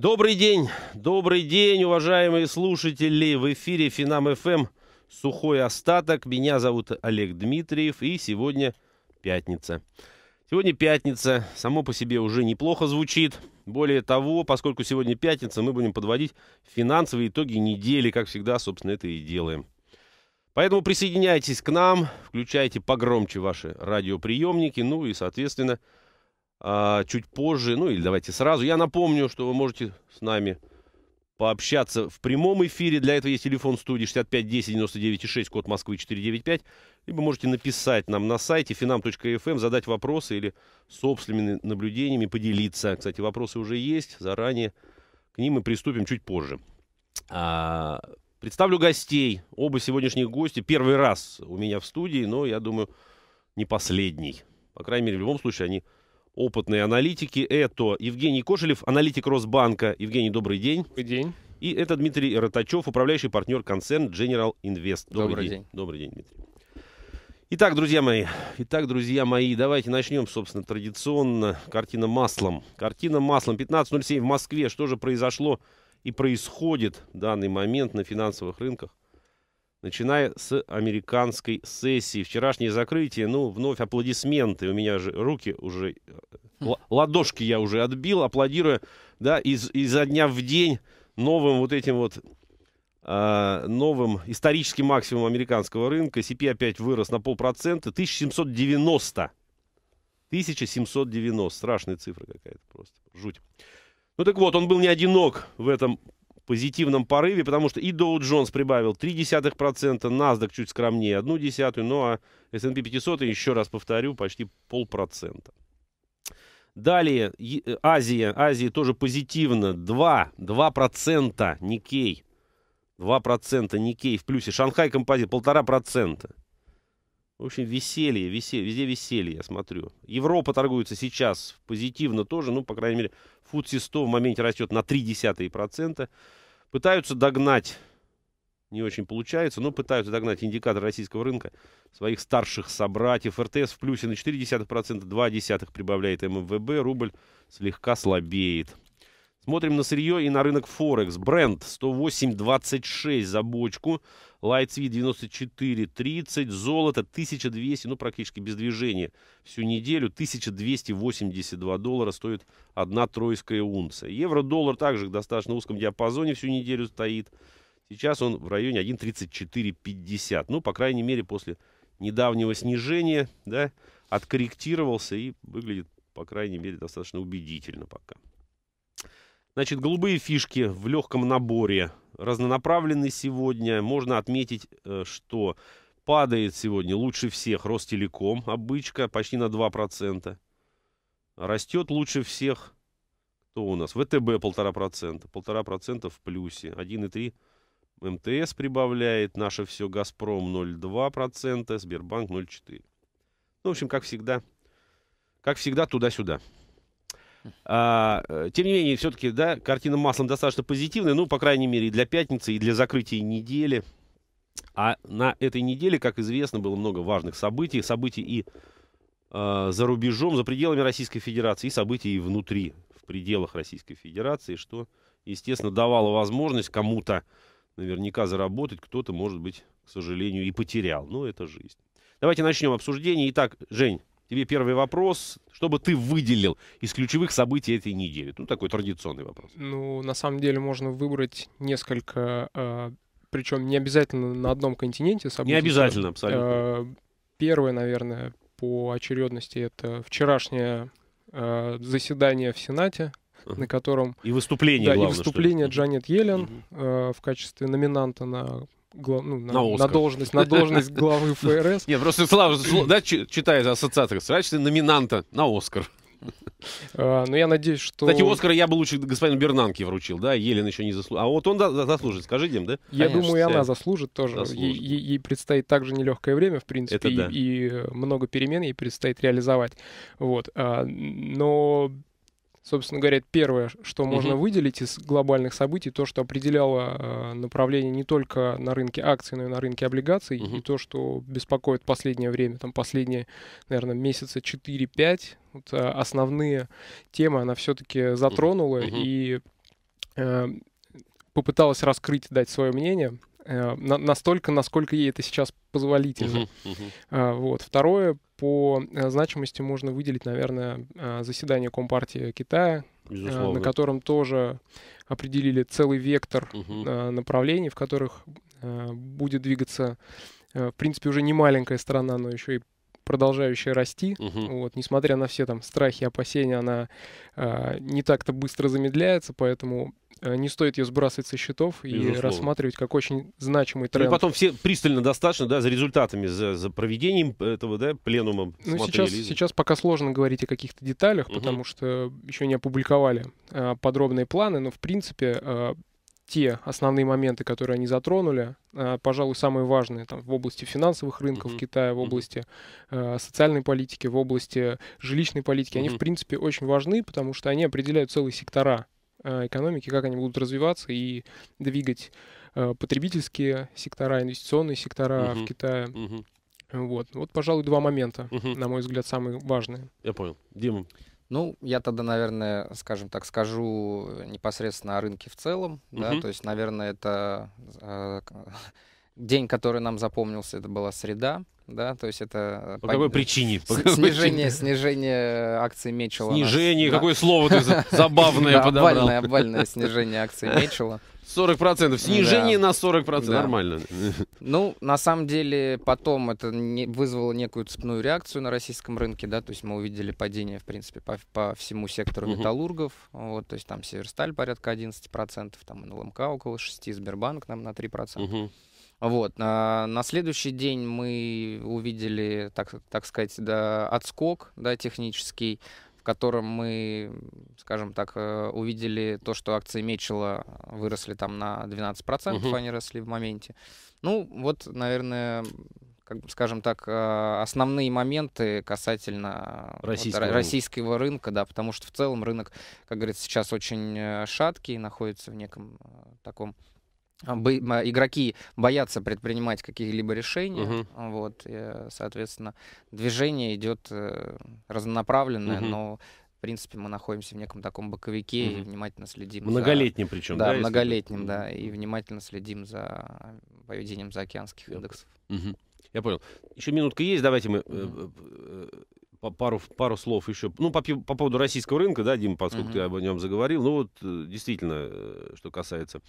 Добрый день, добрый день, уважаемые слушатели. В эфире Финам ФМ «Сухой остаток». Меня зовут Олег Дмитриев, и сегодня пятница. Сегодня пятница, само по себе уже неплохо звучит. Более того, поскольку сегодня пятница, мы будем подводить финансовые итоги недели, как всегда, собственно, это и делаем. Поэтому присоединяйтесь к нам, включайте погромче ваши радиоприемники, ну и, соответственно, а, чуть позже, ну или давайте сразу. Я напомню, что вы можете с нами пообщаться в прямом эфире. Для этого есть телефон студии 65 10 99 6, код Москвы 495. Либо можете написать нам на сайте finam.fm, эм, задать вопросы или собственными наблюдениями поделиться. Кстати, вопросы уже есть заранее. К ним мы приступим чуть позже. А, представлю гостей. Оба сегодняшних гостя. Первый раз у меня в студии, но, я думаю, не последний. По крайней мере, в любом случае, они опытные аналитики. Это Евгений Кошелев, аналитик Росбанка. Евгений, добрый день. Добрый день. И это Дмитрий Ротачев, управляющий партнер концерн General Invest. Добрый, добрый день. день. Добрый день, Дмитрий. Итак, друзья мои, итак, друзья мои, давайте начнем, собственно, традиционно. Картина маслом. Картина маслом. 15.07 в Москве. Что же произошло и происходит в данный момент на финансовых рынках? начиная с американской сессии. Вчерашнее закрытие, ну, вновь аплодисменты. У меня же руки уже, э, хм. ладошки я уже отбил, аплодируя, да, из, изо дня в день новым вот этим вот а, новым историческим максимумом американского рынка. CP опять вырос на полпроцента. 1790. 1790. Страшная цифра какая-то просто. Жуть. Ну так вот, он был не одинок в этом позитивном порыве, потому что и Dow Jones прибавил 0,3%, NASDAQ чуть скромнее, одну десятую, ну а S&P 500, еще раз повторю, почти полпроцента. Далее, э, Азия. Азия тоже позитивно. 2, 2% Никей. 2% Никей в плюсе. Шанхай композит 1,5%. В общем, веселье, веселье, везде веселье, я смотрю. Европа торгуется сейчас позитивно тоже, ну, по крайней мере, фудси 100 в моменте растет на 0,3% пытаются догнать, не очень получается, но пытаются догнать индикатор российского рынка своих старших собратьев. РТС в плюсе на 0,4%, 2% прибавляет МВБ, рубль слегка слабеет. Смотрим на сырье и на рынок Форекс. Бренд 108.26 за бочку. Лайтсви 94.30. Золото 1200, ну практически без движения всю неделю. 1282 доллара стоит одна тройская унция. Евро-доллар также в достаточно узком диапазоне всю неделю стоит. Сейчас он в районе 1.3450. Ну, по крайней мере, после недавнего снижения, да, откорректировался и выглядит, по крайней мере, достаточно убедительно пока. Значит, голубые фишки в легком наборе разнонаправлены сегодня. Можно отметить, э, что падает сегодня лучше всех Ростелеком, обычка, почти на 2%. Растет лучше всех, кто у нас? ВТБ 1,5%, 1,5% в плюсе, 1,3% МТС прибавляет, наше все Газпром 0,2%, Сбербанк 0,4%. Ну, в общем, как всегда, как всегда туда-сюда. А, э, тем не менее, все-таки, да, картина маслом достаточно позитивная, ну, по крайней мере, и для пятницы, и для закрытия недели. А на этой неделе, как известно, было много важных событий. Событий и э, за рубежом, за пределами Российской Федерации, и событий и внутри, в пределах Российской Федерации, что, естественно, давало возможность кому-то наверняка заработать, кто-то, может быть, к сожалению, и потерял. Но это жизнь. Давайте начнем обсуждение. Итак, Жень, Тебе первый вопрос. Что бы ты выделил из ключевых событий этой недели? Ну, такой традиционный вопрос. Ну, на самом деле можно выбрать несколько, э, причем не обязательно на одном континенте событий. Не обязательно, абсолютно. Э, первое, наверное, по очередности, это вчерашнее э, заседание в Сенате, на котором... И выступление, Да, главное, и выступление Джанет Йеллен uh э, в качестве номинанта на глав, ну, на, на, на должность, на должность главы ФРС. Нет, просто Слава, да, читая за ассоциаторы, в качестве номинанта на Оскар. А, ну, я надеюсь, что... Кстати, Оскара я бы лучше господину Бернанке вручил, да, Елен еще не заслужил. А вот он заслужит, скажи, Дим, да? Я думаю, и она заслужит тоже. Ей, предстоит также нелегкое время, в принципе, и, много перемен ей предстоит реализовать. Вот. А, но Собственно говоря, первое, что угу. можно выделить из глобальных событий, то, что определяло а, направление не только на рынке акций, но и на рынке облигаций, угу. и то, что беспокоит последнее время, там последние, наверное, месяца 4-5, вот, а, основные темы она все-таки затронула угу. и э, попыталась раскрыть, дать свое мнение. Э, настолько, насколько ей это сейчас позволительно. Uh-huh, uh-huh. Вот. Второе, по э, значимости можно выделить, наверное, э, заседание Компартии Китая, Безусловно. на котором тоже определили целый вектор uh-huh. направлений, в которых будет двигаться, в принципе, уже не маленькая страна, но еще и продолжающая расти. Угу. Вот, несмотря на все там страхи, опасения, она э, не так-то быстро замедляется, поэтому Э, не стоит ее сбрасывать со счетов Безусловно. и рассматривать как очень значимый ну тренд. И потом все пристально достаточно, да, за результатами, за, за проведением этого, да, пленума ну, Сейчас, сейчас пока сложно говорить о каких-то деталях, угу. потому что еще не опубликовали а, подробные планы, но в принципе а, те основные моменты, которые они затронули, а, пожалуй, самые важные там, в области финансовых рынков mm-hmm. Китая, в области э, социальной политики, в области жилищной политики, mm-hmm. они, в принципе, очень важны, потому что они определяют целые сектора Э, экономики, как они будут развиваться и двигать э, потребительские сектора, инвестиционные сектора угу. в Китае. Угу. Вот. вот, пожалуй, два момента, угу. на мой взгляд, самые важные. Я понял. Дима. Ну, я тогда, наверное, скажем так, скажу непосредственно о рынке в целом. Угу. Да, то есть, наверное, это э, день, который нам запомнился, это была среда. Да, то есть это э, по пон... какой причине? По какой снижение, причине? снижение э, акции Мечела. Снижение, нас... какое да. слово ты забавное да, подобрал. Обвальное, обвальное снижение акций Мечела. 40%. Снижение да. на 40%. Да. Нормально. Ну, на самом деле, потом это не вызвало некую цепную реакцию на российском рынке, да, то есть мы увидели падение, в принципе, по, по всему сектору угу. металлургов, вот, то есть там Северсталь порядка 11%, там НЛМК около 6%, Сбербанк нам на 3%. Угу. Вот. А, на следующий день мы увидели, так, так сказать, да, отскок да, технический, в котором мы, скажем так, э, увидели то, что акции Мечела выросли там на 12%, угу. они росли в моменте. Ну, вот, наверное, как, скажем так, э, основные моменты касательно российского, вот, российского рынка, да, потому что в целом рынок, как говорится, сейчас очень э, шаткий, находится в неком таком игроки боятся предпринимать какие-либо решения, угу. вот, и, соответственно, движение идет э, разнонаправленное, угу. но в принципе, мы находимся в неком таком боковике угу. и внимательно следим. Многолетним за... причем, да? Да, многолетним, да, да, и внимательно следим за поведением заокеанских Я... индексов. Угу. Я понял. Еще минутка есть, давайте мы э, э, пару, пару слов еще. Ну, по, по поводу российского рынка, да, Дима, поскольку uh ты об нем заговорил. Ну, вот действительно, что касается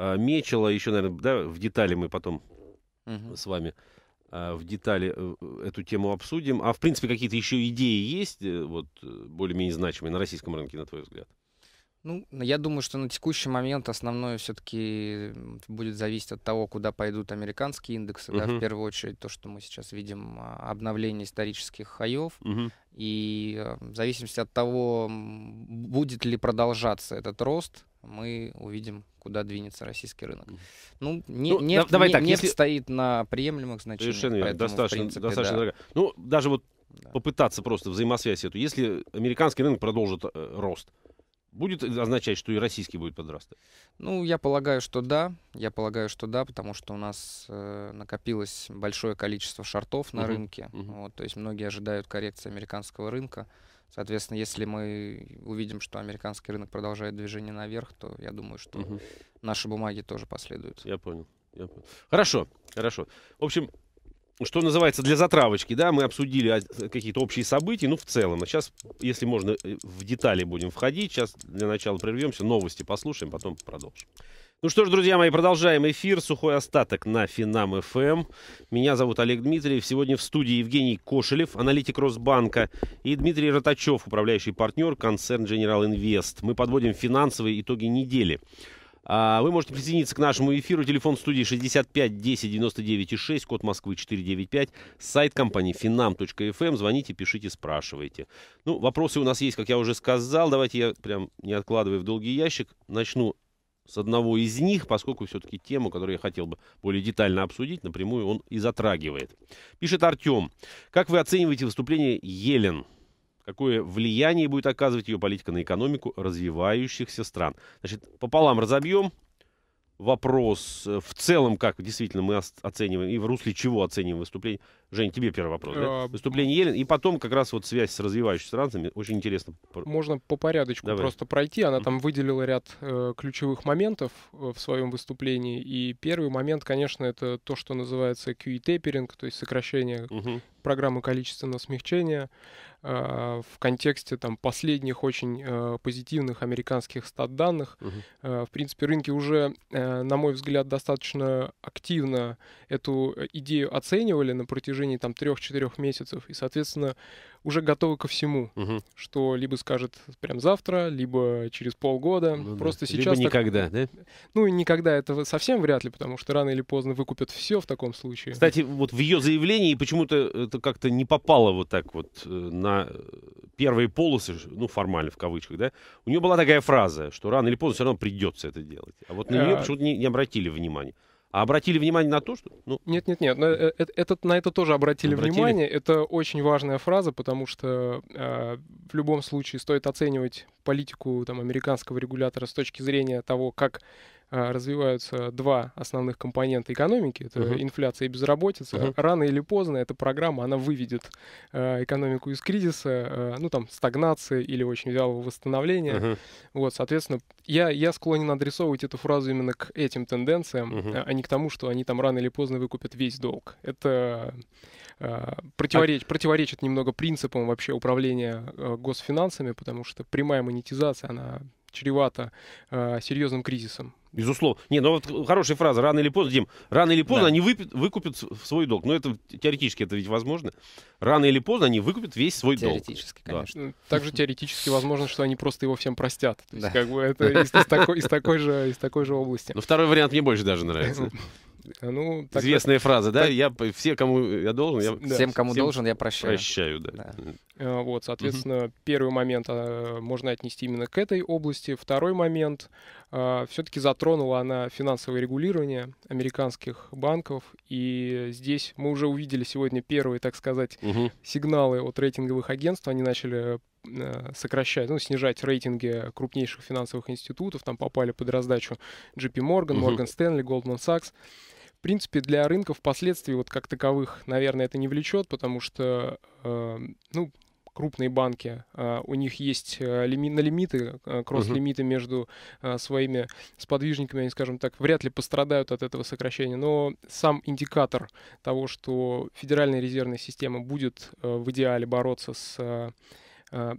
а, мечила еще, наверное, да, в детали мы потом с вами а, в детали э, эту тему обсудим. А в принципе какие-то еще идеи есть, э, вот э, более-менее значимые на российском рынке, на твой взгляд? Ну, я думаю, что на текущий момент основное все-таки будет зависеть от того, куда пойдут американские индексы. Uh-huh. Да, в первую очередь то, что мы сейчас видим а, обновление исторических хаев. Uh-huh. И в зависимости от того, будет ли продолжаться этот рост, мы увидим, куда двинется российский рынок. Ну, не, ну нефть, давай не, так, нефть если... стоит на приемлемых значениях. Совершенно верно, достаточно, принципе, достаточно да. дорого. Ну, даже вот да. попытаться просто взаимосвязь эту. Если американский рынок продолжит э, рост, будет означать, что и российский будет подрастать? Ну, я полагаю, что да. Я полагаю, что да, потому что у нас э, накопилось большое количество шортов на uh рынке. uh Вот, то есть многие ожидают коррекции американского рынка. Соответственно, если мы увидим, что американский рынок продолжает движение наверх, то я думаю, что угу. наши бумаги тоже последуют. Я понял. Я понял. Хорошо, хорошо. В общем, что называется, для затравочки, да, мы обсудили какие-то общие события, ну, в целом. А сейчас, если можно, э, в детали будем входить. Сейчас для начала прервемся, новости послушаем, потом продолжим. Ну что ж, друзья мои, продолжаем эфир. Сухой остаток на Финам ФМ. Эм. Меня зовут Олег Дмитриев. Сегодня в студии Евгений Кошелев, аналитик Росбанка, и Дмитрий Ротачев, управляющий партнер концерн General Инвест. Мы подводим финансовые итоги недели. А, вы можете присоединиться к нашему эфиру. Телефон студии 65 10 99 6, код Москвы 495, сайт компании finam.fm. Эм. Звоните, пишите, спрашивайте. Ну, вопросы у нас есть, как я уже сказал. Давайте я прям не откладывая в долгий ящик, начну с одного из них, поскольку все-таки тему, которую я хотел бы более детально обсудить, напрямую он и затрагивает. Пишет Артем. Как вы оцениваете выступление Елен? Какое влияние будет оказывать ее политика на экономику развивающихся стран? Значит, пополам разобьем вопрос э, в целом, как действительно мы оцениваем, и в русле чего оцениваем выступление. Жень, тебе первый вопрос. Да? А, выступление Елен. И потом как раз вот связь с развивающимися странами. Очень интересно. Можно по порядочку Давай. просто пройти. Она там выделила ряд э, ключевых моментов э, в своем выступлении. И первый момент, конечно, это то, что называется QE-тейперинг, то есть сокращение угу. программы количественного смягчения. А, в контексте там, последних очень а, позитивных американских стат данных. Угу. А, в принципе, рынки уже, на мой взгляд, достаточно активно эту э, идею оценивали на протяжении там, 3-4 месяцев и, соответственно, уже готовы ко всему, угу. что либо скажет прям завтра, либо через полгода. Ну, Просто да. сейчас... Либо так... никогда, да? Ну и никогда это совсем вряд ли, потому что рано или поздно выкупят все в таком случае. Кстати, вот в ее заявлении почему-то это как-то не попало вот так вот э, на на э, первые полосы, ну, формально в кавычках, да, у нее была такая фраза, что рано или поздно все равно придется это делать. А вот на нее а. почему-то не, не обратили внимания. А обратили внимание на то, что... Ну... Нет, нет, нет, э, на, э, это, на это тоже обратили, обратили внимание. Это очень важная фраза, потому что э, в любом случае стоит оценивать политику там, американского регулятора с точки зрения того, как а, развиваются два основных компонента экономики. Это uh-huh. инфляция и безработица. Uh-huh. Рано или поздно эта программа, она выведет а, экономику из кризиса, а, ну там, стагнации или очень вялого восстановления. Uh-huh. Вот, соответственно, я, я склонен адресовывать эту фразу именно к этим тенденциям, uh-huh. а не к тому, что они там рано или поздно выкупят весь долг. Это противореч, а... противоречит немного принципам вообще управления госфинансами, потому что прямая монетизация, она чревата э, серьезным кризисом. Безусловно. Не, ну вот хорошая фраза. Рано или поздно, Дим, рано или поздно да. они выпьют, выкупят свой долг. Но ну, это теоретически это ведь возможно. Рано или поздно они выкупят весь свой теоретически, долг. Теоретически, конечно. Да. Ну, также теоретически возможно, что они просто его всем простят. То есть, да. как бы это из, такой, же, из такой же области. Но второй вариант мне больше даже нравится. А ну, так Известная фраза, да? Так... Я все, кому я должен, я... Да. всем, кому всем должен, я прощаю. Прощаю, да. да. А, вот, соответственно, угу. первый момент а, можно отнести именно к этой области. Второй момент все-таки затронула она финансовое регулирование американских банков, и здесь мы уже увидели сегодня первые, так сказать, угу. сигналы от рейтинговых агентств. Они начали э, сокращать, ну, снижать рейтинги крупнейших финансовых институтов, там попали под раздачу JP Morgan, Morgan Stanley, Goldman Sachs. В принципе, для рынков впоследствии вот как таковых, наверное, это не влечет, потому что, э, ну, крупные банки, э, у них есть э, лими, на лимиты, э, кросс-лимиты между э, своими сподвижниками, они, скажем так, вряд ли пострадают от этого сокращения. Но сам индикатор того, что Федеральная резервная система будет э, в идеале бороться с э, э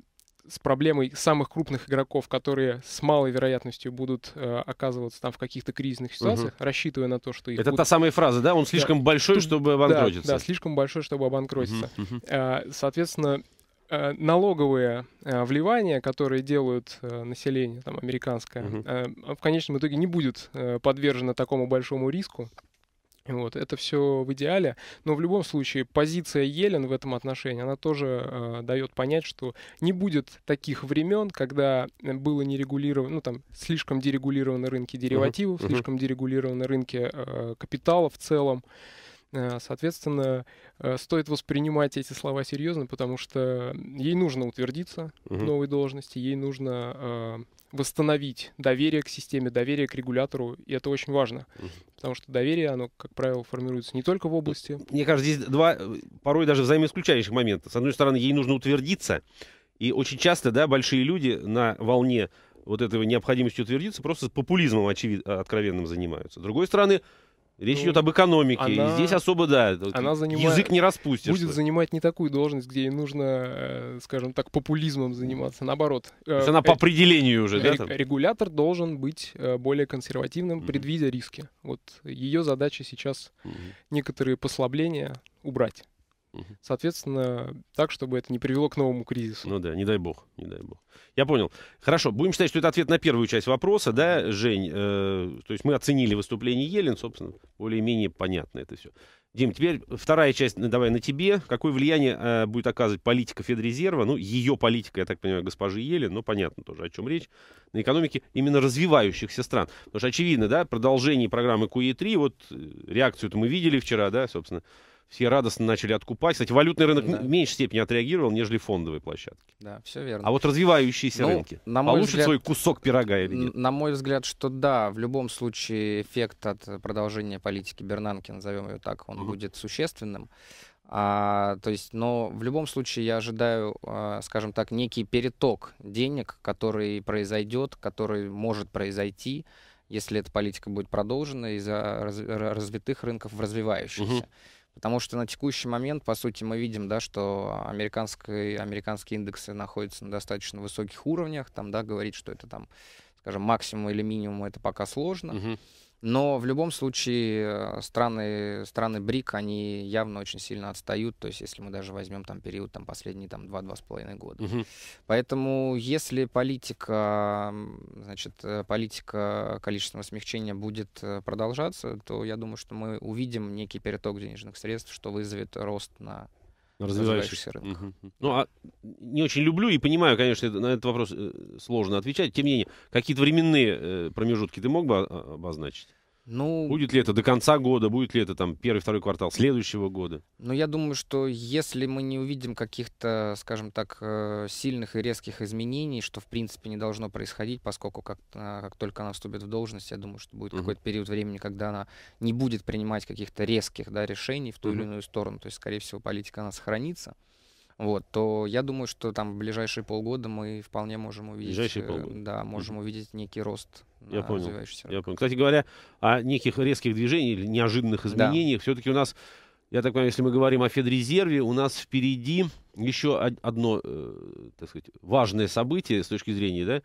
с проблемой самых крупных игроков, которые с малой вероятностью будут э, оказываться там в каких-то кризисных ситуациях, угу. рассчитывая на то, что их Это будут... та самая фраза, да? Он слишком да. большой, Тут... чтобы обанкротиться. Да, да, слишком большой, чтобы обанкротиться. Угу, Э, соответственно, э, налоговые э, вливания, которые делают э, население там, американское, угу. в конечном итоге не будет подвержено такому большому риску. Вот, это все в идеале, но в любом случае позиция Елен в этом отношении, она тоже э, дает понять, что не будет таких времен, когда э, было нерегулировано, ну там слишком дерегулированы рынки деривативов, uh-huh. слишком uh-huh. дерегулированы рынки э, капитала в целом. Э, соответственно, э, стоит воспринимать эти слова серьезно, потому что ей нужно утвердиться угу. в новой должности, ей нужно восстановить доверие к системе, доверие к регулятору, и это очень важно, потому что доверие, оно, как правило, формируется не только в области. Ну, мне кажется, здесь два, порой даже взаимоисключающих момента. С одной стороны, ей нужно утвердиться, и очень часто, да, большие люди на волне вот этого необходимости утвердиться просто с популизмом очевид... откровенным занимаются. С другой стороны, Речь ну, идет об экономике. Она, и здесь особо, да, она занимает, язык не распустишь. Будет занимать не такую должность, где ей нужно, э, скажем так, популизмом заниматься. Наоборот. Э, То есть э, она по определению уже, э, да? Там? Регулятор должен быть э, более консервативным, mm-hmm. предвидя риски. Вот ее задача сейчас mm-hmm. некоторые послабления убрать. Соответственно, так, чтобы это не привело к новому кризису. Ну да, не дай бог, не дай бог. Я понял. Хорошо, будем считать, что это ответ на первую часть вопроса, да, Жень? Э, то есть мы оценили выступление Елен, собственно, более-менее понятно это все. Дим, теперь вторая часть, ну, давай на тебе. Какое влияние э, будет оказывать политика Федрезерва, ну, ее политика, я так понимаю, госпожи Елен, но ну, понятно тоже, о чем речь, на экономике именно развивающихся стран. Потому что, очевидно, да, продолжение программы QE3, вот э, реакцию-то мы видели вчера, да, собственно, все радостно начали откупать. Кстати, валютный рынок да. в меньшей степени отреагировал, нежели фондовые площадки. Да, все верно. А вот развивающиеся ну, рынки на мой получат взгляд, свой кусок пирога или нет? На мой взгляд, что да, в любом случае эффект от продолжения политики Бернанки, назовем ее так, он угу. будет существенным. А, то есть, но в любом случае я ожидаю, а, скажем так, некий переток денег, который произойдет, который может произойти, если эта политика будет продолжена из за развитых рынков в развивающихся. Угу. Потому что на текущий момент, по сути, мы видим, да, что американские, американские индексы находятся на достаточно высоких уровнях. Там, да, говорить, что это там, скажем, максимум или минимум, это пока сложно. Угу. Но в любом случае э, страны, страны БРИК, они явно очень сильно отстают, то есть если мы даже возьмем там период там, последние там, 2-2,5 года. Угу. Поэтому если политика, значит, э, политика количественного смягчения будет э, продолжаться, то я думаю, что мы увидим некий переток денежных средств, что вызовет рост на развивающийся рынок. Угу. Ну, а не очень люблю и понимаю, конечно, на этот вопрос э, сложно отвечать. Тем не менее, какие-то временные э, промежутки ты мог бы а, обозначить? Ну, будет ли это до конца года, будет ли это там первый, второй квартал следующего года? Ну, я думаю, что если мы не увидим каких-то, скажем так, э, сильных и резких изменений, что в принципе не должно происходить, поскольку как, а, как только она вступит в должность, я думаю, что будет uh-huh. какой-то период времени, когда она не будет принимать каких-то резких да, решений в ту uh-huh. или иную сторону. То есть, скорее всего, политика она сохранится вот, то я думаю, что там в ближайшие полгода мы вполне можем увидеть, ближайшие э, полгода. да, можем mm-hmm. увидеть некий рост. Я понял. Я понял. Кстати говоря, о неких резких движениях неожиданных изменениях, да. все-таки у нас, я так понимаю, если мы говорим о Федрезерве, у нас впереди еще одно, э, так сказать, важное событие с точки зрения, да,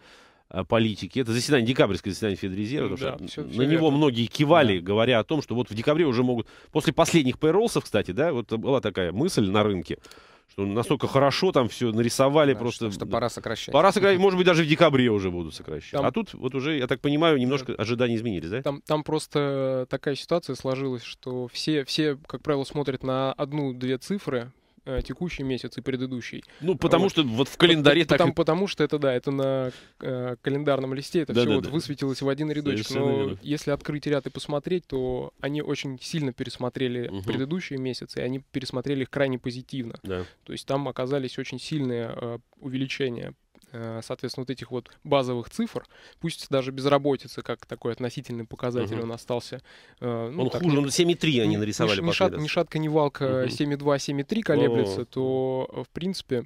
э, политики. Это заседание, декабрьское заседание Федрезерва, да, потому что все, на него верно. многие кивали, да. говоря о том, что вот в декабре уже могут... После последних пейролсов, кстати, да, вот была такая мысль на рынке, что настолько хорошо там все нарисовали да, просто. Что, что пора сокращать. Пора сокращать, может быть, даже в декабре уже будут сокращать. Там... А тут вот уже, я так понимаю, немножко ожидания изменились, да? Там, там просто такая ситуация сложилась, что все, все, как правило, смотрят на одну-две цифры, Э, текущий месяц и предыдущий. Ну, потому вот. что вот в календаре вот, так... Потому, потому что это, да, это на э, календарном листе, это да, все да, вот да. высветилось в один рядочек. Но если открыть ряд и посмотреть, то они очень сильно пересмотрели угу. предыдущие месяцы, и они пересмотрели их крайне позитивно. Да. То есть там оказались очень сильные э, увеличения Э, соответственно, вот этих вот базовых цифр, пусть даже безработица, как такой относительный показатель, угу. он остался... Э, ну, он так, хуже, он 7,3 они нарисовали. Ни, ни, шат, ни шатка, ни валка угу. 7,2, 7,3 колеблется, О то, э, в принципе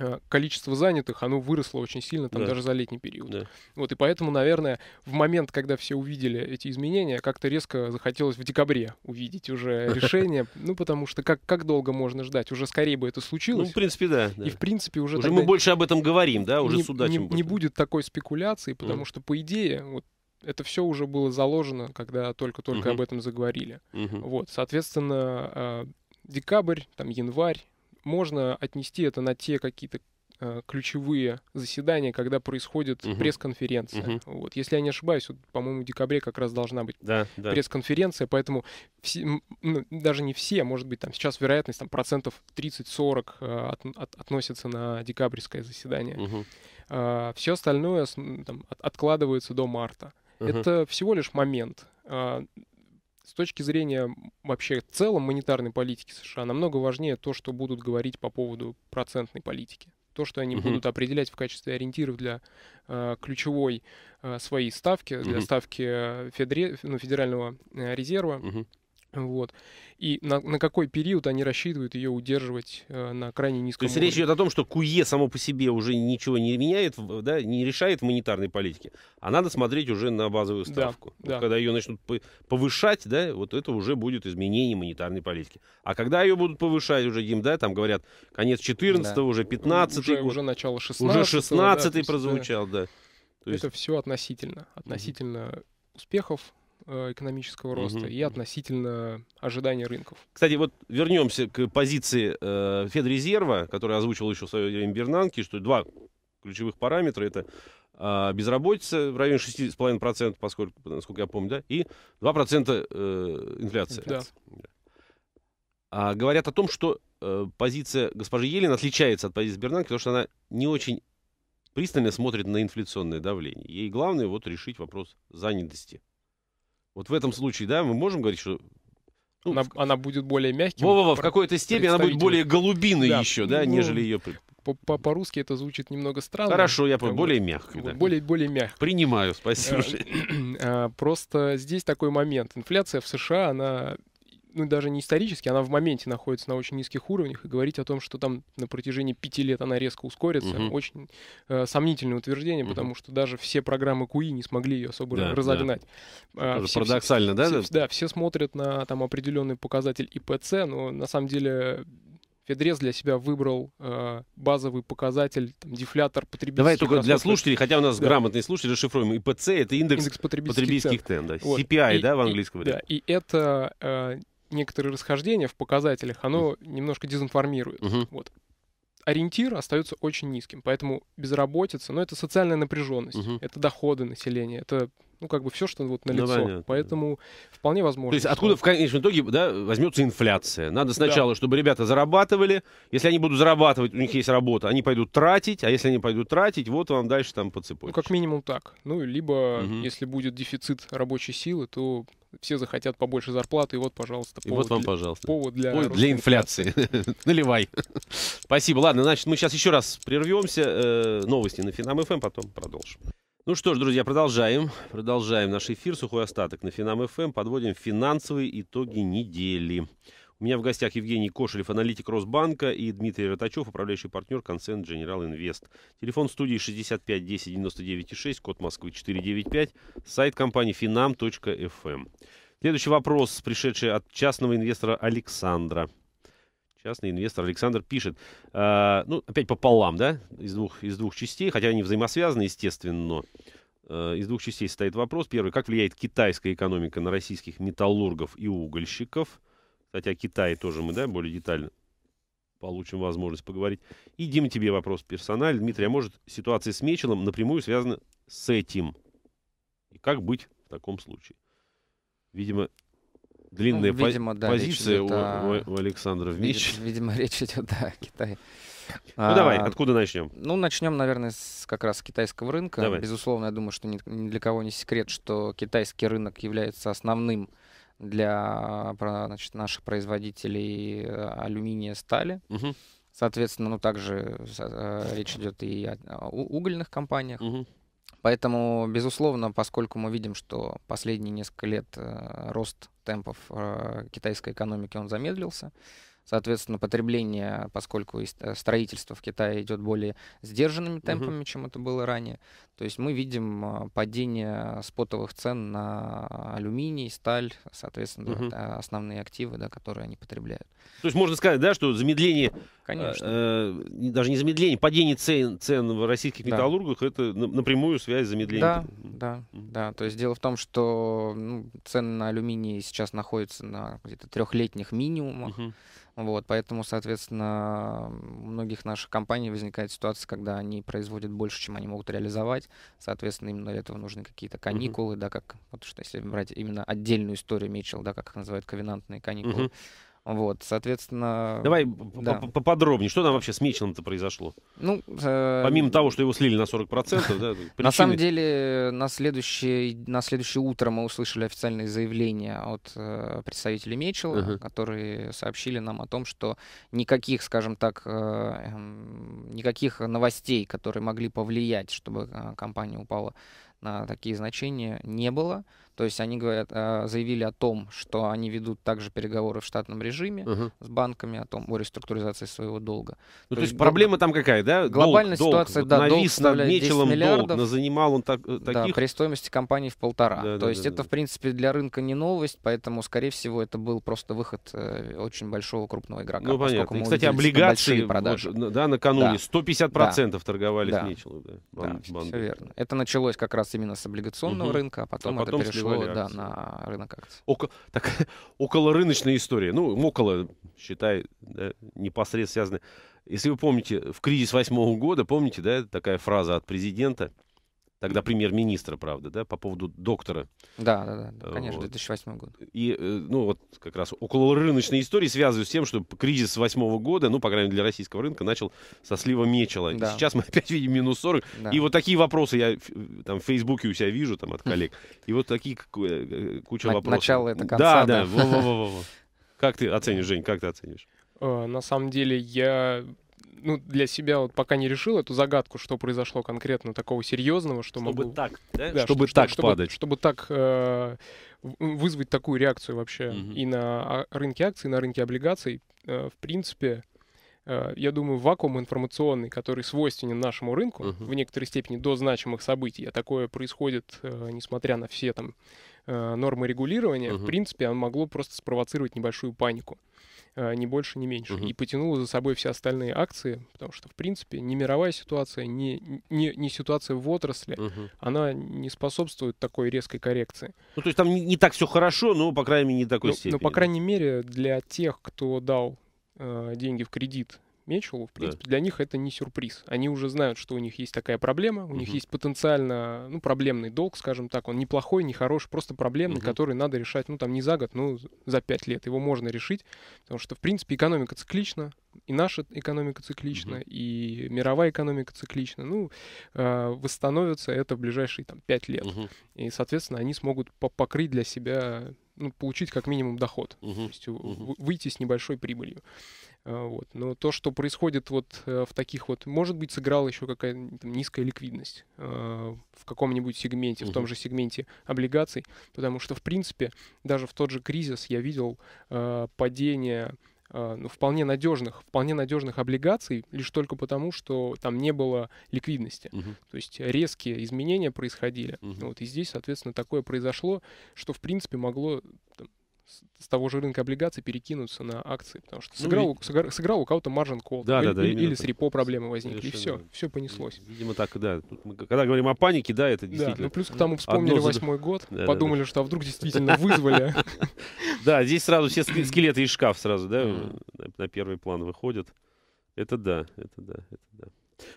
Э, количество занятых, оно выросло очень сильно, там да. даже за летний период. Да. Вот, и поэтому, наверное, в момент, когда все увидели эти изменения, как-то резко захотелось в декабре увидеть уже решение, ну, потому что как, как долго можно ждать? Уже скорее бы это ну, случилось. Ну, в принципе, да. да. И, в принципе, уже... Уже мы больше об этом говорим, да, уже не, суда не, не будет такой спекуляции, потому mm. что, по идее, вот это все уже было заложено, когда только-только угу. об этом заговорили. Угу. Вот, соответственно, э, декабрь, там, январь, можно отнести это на те какие-то э, ключевые заседания, когда происходит угу. пресс-конференция. Угу. Вот, если я не ошибаюсь, вот, по-моему, в декабре как раз должна быть да, пресс-конференция, поэтому все, ну, даже не все, может быть, там сейчас вероятность там, процентов 30-40 э, от, от, относится на декабрьское заседание. Угу. Э, а все остальное там, от, откладывается до марта. Угу. Это всего лишь момент. Э, с точки зрения вообще в целом монетарной политики США намного важнее то, что будут говорить по поводу процентной политики. То, что они угу. будут определять в качестве ориентиров для э, ключевой э, своей ставки, угу. для ставки э, федре, ну, Федерального э, резерва. Угу вот. И на, на какой период они рассчитывают ее удерживать э, на крайне низком уровне. То есть уровне. речь идет о том, что КУЕ само по себе уже ничего не меняет, да, не решает в монетарной политике, а надо смотреть уже на базовую ставку. Да, вот да. Когда ее начнут повышать, да, вот это уже будет изменение монетарной политики. А когда ее будут повышать уже, Дим, да, там говорят, конец 14 да. уже 15 ну, уже, год, уже начало 16 Уже 16 да, э, прозвучал, да. да. То есть... Это все относительно. Относительно успехов, Э, экономического роста угу. и относительно ожиданий рынков. Кстати, вот вернемся к позиции э, Федрезерва, который озвучил еще в свое время Бернанки, что два ключевых параметра это э, безработица в районе 6,5%, поскольку, насколько я помню, да, и 2% э, инфляции. Да. А говорят о том, что э, позиция госпожи Елен отличается от позиции Бернанки, потому что она не очень пристально смотрит на инфляционное давление. Ей главное вот решить вопрос занятости вот в этом случае, да, мы можем говорить, что ну, она, она будет более мягким. Во-во-во, в какой-то степени она будет более голубиной да, еще, ну, да, ну, нежели ее... По-русски -по это звучит немного странно. Хорошо, я понял, более мягко. Да. Более, более мягко. Принимаю, э, спасибо. Э, просто здесь такой момент. Инфляция в США, она ну, даже не исторически, она в моменте находится на очень низких уровнях, и говорить о том, что там на протяжении пяти лет она резко ускорится, угу. очень э, сомнительное утверждение, угу. потому что даже все программы КуИ не смогли ее особо да, разогнать. Да. А, все, парадоксально, все, да? Все, да, все смотрят на там определенный показатель ИПЦ, но на самом деле Федрез для себя выбрал э, базовый показатель, там, дефлятор потребительских Давай только для слушателей, хотя у нас да. грамотные слушатели, расшифруем. ИПЦ — это индекс, индекс потребительских, потребительских цен, цен да. вот. CPI, и, да, в английском? варианте. да, и это э, некоторые расхождения в показателях, оно mm. немножко дезинформирует. Mm-hmm. Вот. Ориентир остается очень низким, поэтому безработица, ну, это социальная напряженность, mm-hmm. это доходы населения, это ну, как бы все, что вот налицо. Ну, Поэтому вполне возможно. То есть что... откуда в конечном итоге да, возьмется инфляция? Надо сначала, да. чтобы ребята зарабатывали. Если они будут зарабатывать, у них есть работа, они пойдут тратить. А если они пойдут тратить, вот вам дальше там по цепочке. Ну, как минимум так. Ну, либо угу. если будет дефицит рабочей силы, то все захотят побольше зарплаты, и вот, пожалуйста, повод, и вот вам, для, пожалуйста. повод для... Ой, для инфляции. Наливай. Спасибо. Ладно, значит, мы сейчас еще раз прервемся. Э, новости на Финам ФМ, эм, потом продолжим. Ну что ж, друзья, продолжаем. Продолжаем наш эфир. Сухой остаток на Финам ФМ. Эм. Подводим финансовые итоги недели. У меня в гостях Евгений Кошелев, аналитик Росбанка, и Дмитрий Ротачев, управляющий партнер концерн General Invest. Телефон студии 65 10 99 6, код Москвы 495, сайт компании finam.fm. Эм. Следующий вопрос, пришедший от частного инвестора Александра. Частный инвестор Александр пишет, э, ну, опять пополам, да, из двух, из двух частей, хотя они взаимосвязаны, естественно, но э, из двух частей стоит вопрос. Первый, как влияет китайская экономика на российских металлургов и угольщиков? Кстати, о Китае тоже мы, да, более детально получим возможность поговорить. И, Дима, тебе вопрос персональный. Дмитрий, а может ситуация с Мечелом напрямую связана с этим? И как быть в таком случае? Видимо, длинная ну, видимо, по да, позиция у, о... у Александра в Мечеле. Видимо, речь идет, да, о Китае. Ну а, давай, откуда начнем? Ну, начнем, наверное, с, как раз с китайского рынка. Давай. Безусловно, я думаю, что ни, ни для кого не секрет, что китайский рынок является основным для значит, наших производителей э, алюминия, стали. Угу. Соответственно, ну также э, речь идет и о угольных компаниях. Угу. Поэтому, безусловно, поскольку мы видим, что последние несколько лет э, рост темпов китайской экономики он замедлился, Соответственно, потребление, поскольку э, строительство в Китае идет более сдержанными темпами, угу. чем это было ранее. То есть мы видим а, падение спотовых цен на алюминий, сталь, соответственно, угу. Uh основные активы, да, которые они потребляют. То есть можно сказать, да, что замедление, э, э, даже не замедление, падение цен, цен в российских да. металлургах это напрямую связь с замедлением. Да, да, да. То есть дело в том, что ну, цены на алюминий сейчас находятся на где-то трехлетних минимумах. Угу. Вот, поэтому, соответственно, у многих наших компаний возникает ситуация, когда они производят больше, чем они могут реализовать. Соответственно, именно для этого нужны какие-то каникулы, uh-huh. да, как вот что если брать именно отдельную историю Митчелл, да, как их называют, ковенантные каникулы. Uh-huh. Вот, соответственно... Давай да. поподробнее, что там вообще с Меченом-то произошло? Ну, э... Помимо того, что его слили на 40%, да? На самом деле, на следующее, на следующее утро мы услышали официальные заявления от э, представителей Мечела, которые сообщили нам о том, что никаких, скажем так, э, эм, никаких новостей, которые могли повлиять, чтобы э, компания упала на такие значения, не было. То есть они говорят, а, заявили о том, что они ведут также переговоры в штатном режиме угу. с банками о том о реструктуризации своего долга. Ну, то, то есть долг... проблема там какая, да? глобальная долг, ситуация, вот да, навис, долг составляет 10 Долг, занимал он так, э, таких... Да, при стоимости компании в полтора. Да, то да, есть да, это, да. в принципе, для рынка не новость, поэтому, скорее всего, это был просто выход э, очень большого крупного игрока. Ну, понятно. И, кстати, облигации, продажи. Вот, да, накануне да. 150% да. торговались да. Мичелу. Да, да все верно. Это началось как раз именно с облигационного угу. рынка, а потом, а потом это перешло пришло да, на рынок акций. Око... Так, около рыночной истории. Ну, около, считай, да, непосредственно связаны. Если вы помните, в кризис восьмого года, помните, да, такая фраза от президента – тогда премьер-министра, правда, да, по поводу доктора. Да, да, да, конечно, вот. 2008 год. И, э, ну, вот как раз около рыночной истории связываю с тем, что кризис восьмого года, ну, по крайней мере, для российского рынка начал со слива Мечела. Да. сейчас мы опять видим минус 40. Да. И вот такие вопросы я э, там в Фейсбуке у себя вижу, там, от хм. коллег. И вот такие э, куча вопросов. Начало это конца. Да, да, во-во-во. Как ты оценишь, Жень, как ты оценишь? На самом деле, я ну, для себя вот пока не решил эту загадку, что произошло конкретно такого серьезного, что чтобы могу... так, да? да чтобы, чтобы так чтобы, падать, чтобы так э, вызвать такую реакцию вообще угу. и на а, рынке акций, и на рынке облигаций, э, в принципе, э, я думаю, вакуум информационный, который свойственен нашему рынку угу. в некоторой степени до значимых событий, а такое происходит, э, несмотря на все там э, нормы регулирования, угу. в принципе, оно могло просто спровоцировать небольшую панику. А, не больше, не меньше. Угу. И потянула за собой все остальные акции, потому что, в принципе, не мировая ситуация, не не не ситуация в отрасли, угу. она не способствует такой резкой коррекции. Ну, то есть там не, не так все хорошо, но, по крайней мере, не такой ну, степени. Ну, по крайней мере, для тех, кто дал э, деньги в кредит Мечелу, в принципе, да. для них это не сюрприз. Они уже знают, что у них есть такая проблема, у угу. них есть потенциально, ну, проблемный долг, скажем так, он неплохой, не хороший, просто проблемный, угу. который надо решать, ну, там, не за год, но за пять лет. Его можно решить, потому что, в принципе, экономика циклична, и наша экономика циклична, угу. и мировая экономика циклична. Ну, э, восстановится это в ближайшие там, 5 лет. Угу. И, соответственно, они смогут по покрыть для себя, ну, получить как минимум доход, угу. то есть угу. выйти с небольшой прибылью. А, вот. Но то, что происходит вот э, в таких вот, может быть, сыграла еще какая-то низкая ликвидность э, в каком-нибудь сегменте, uh в том же сегменте облигаций, потому что, в принципе, даже в тот же кризис я видел э, падение а, ну, вполне надежных, вполне надежных облигаций лишь только потому, что там не было ликвидности. Угу. То есть резкие изменения происходили. Угу. Вот, и здесь, соответственно, такое произошло, что, в принципе, могло там, с того же рынка облигаций перекинуться на акции, потому что сыграл, ну, сыграл, сыграл у кого-то margin call, да, или, да, да, или, или с репо проблемы возникли, и все, все понеслось. Видимо так, да. Тут мы, когда говорим о панике, да, это действительно... Да, ну плюс к тому вспомнили восьмой год, да, подумали, да, да. что а вдруг действительно вызвали. Да, здесь сразу все скелеты и шкаф сразу, да, на первый план выходят. Это да, это да, это да.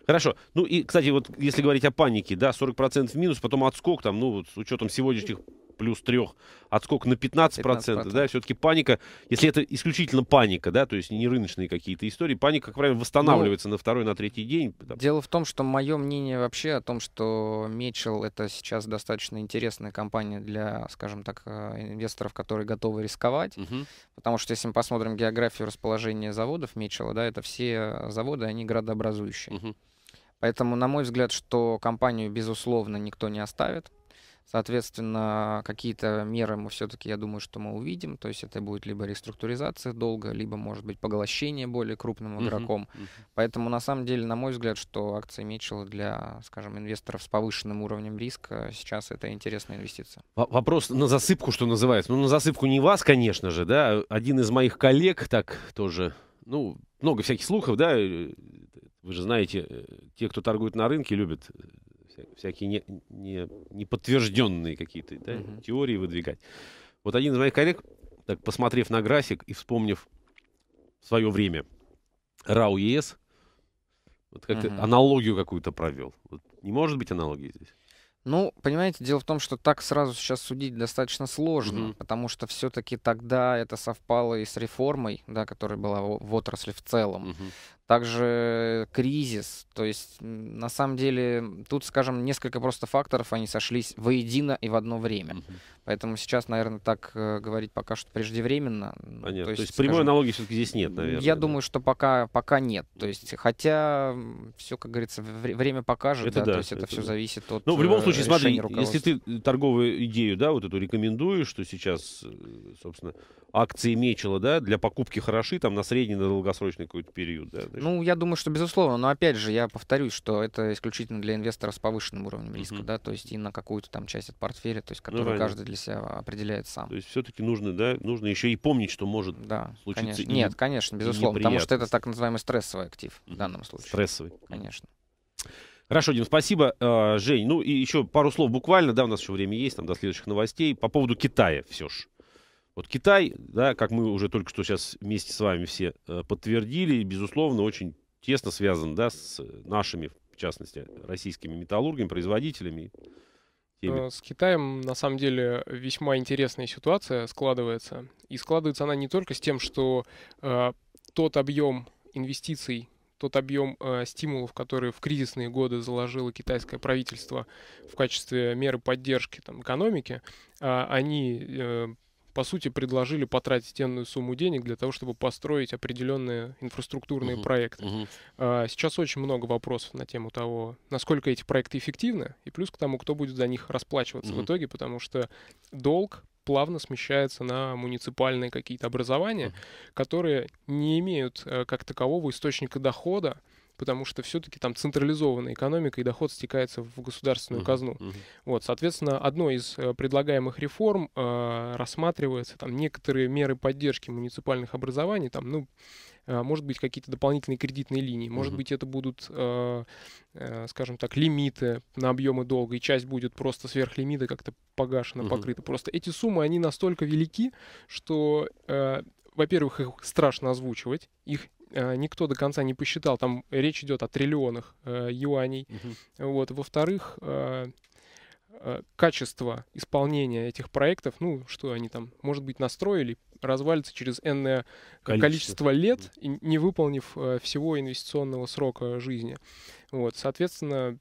Хорошо. Ну и, кстати, вот если говорить о панике, да, 40% в минус, потом отскок там, ну вот с учетом сегодняшних плюс 3 отскок на 15%, процентов, да, все-таки паника, если это исключительно паника, да, то есть не рыночные какие-то истории, паника, как правило, восстанавливается ну, на второй, на третий день. Дело в том, что мое мнение вообще о том, что Мечел это сейчас достаточно интересная компания для, скажем так, э, инвесторов, которые готовы рисковать, угу. потому что если мы посмотрим географию расположения заводов Мечела, да, это все заводы, они градообразующие. Угу. Поэтому, на мой взгляд, что компанию, безусловно, никто не оставит. Соответственно, какие-то меры мы все-таки, я думаю, что мы увидим. То есть это будет либо реструктуризация долга, либо, может быть, поглощение более крупным uh-huh. игроком. Uh-huh. Поэтому, на самом деле, на мой взгляд, что акции Митчелла для, скажем, инвесторов с повышенным уровнем риска сейчас это интересная инвестиция. Вопрос на засыпку, что называется. Ну, на засыпку не вас, конечно же, да. Один из моих коллег так тоже, ну, много всяких слухов, да, вы же знаете, э, те, кто торгует на рынке, любят э, всякие не, не, неподтвержденные какие-то да, угу. теории выдвигать. Вот один из моих коллег, так, посмотрев на график и вспомнив свое время РАУ ЕС, вот как угу. аналогию какую-то провел. Вот не может быть аналогии здесь? Ну, понимаете, дело в том, что так сразу сейчас судить достаточно сложно, mm потому что все-таки тогда это совпало и с реформой, да, которая была в, в отрасли в целом. mm также кризис. То есть, на самом деле, тут, скажем, несколько просто факторов, они сошлись воедино и в одно время. Угу. Поэтому сейчас, наверное, так э, говорить пока что преждевременно. Понятно. То есть, то есть скажем, прямой аналогии все-таки здесь нет, наверное. Я да? думаю, что пока, пока нет. То есть, хотя все, как говорится, время покажет. Это да, да, то есть, это, это все да. зависит от Ну, в любом э, случае, смотри, если ты э, торговую идею, да, вот эту рекомендуешь, что сейчас, собственно, акции Мечела, да, для покупки хороши, там, на средний, на долгосрочный какой-то период, да, говоришь? Ну, я думаю, что безусловно, но опять же, я повторюсь, что это исключительно для инвесторов с повышенным уровнем риска, mm-hmm. да, то есть и на какую-то там часть от портфеля, то есть ну, которую ну, каждый для себя определяет сам. То есть все-таки нужно, да, нужно еще и помнить, что может да, случиться. Конечно. И... Нет, конечно, безусловно, потому что это так называемый стрессовый актив mm-hmm. в данном случае. Стрессовый. Конечно. Хорошо, Дим, спасибо, э, Жень. Ну и еще пару слов буквально, да, у нас еще время есть, там до следующих новостей. По поводу Китая все ж. Вот Китай, да, как мы уже только что сейчас вместе с вами все э, подтвердили, безусловно, очень тесно связан, да, с нашими, в частности, российскими металлургами, производителями. Теми. Э, с Китаем, на самом деле, весьма интересная ситуация складывается. И складывается она не только с тем, что э, тот объем инвестиций, тот объем э, стимулов, которые в кризисные годы заложило китайское правительство в качестве меры поддержки там, экономики, э, они э, по сути, предложили потратить тенную сумму денег для того, чтобы построить определенные инфраструктурные uh-huh. проекты. Uh-huh. А, сейчас очень много вопросов на тему того, насколько эти проекты эффективны, и плюс к тому, кто будет за них расплачиваться uh-huh. в итоге, потому что долг плавно смещается на муниципальные какие-то образования, uh-huh. которые не имеют э, как такового источника дохода, потому что все-таки там централизованная экономика и доход стекается в государственную uh-huh. казну. Uh-huh. Вот, соответственно, одной из э, предлагаемых реформ э, рассматривается там некоторые меры поддержки муниципальных образований, там, ну, э, может быть, какие-то дополнительные кредитные линии, может uh-huh. быть, это будут, э, э, скажем так, лимиты на объемы долга, и часть будет просто сверх как-то погашена, uh-huh. покрыта. Просто эти суммы, они настолько велики, что э, во-первых, их страшно озвучивать, их э, никто до конца не посчитал, там речь идет о триллионах э, юаней. Угу. Вот. Во-вторых, э, э, качество исполнения этих проектов, ну, что они там, может быть, настроили, развалится через энное количество, количество лет, не выполнив э, всего инвестиционного срока жизни. Вот, соответственно,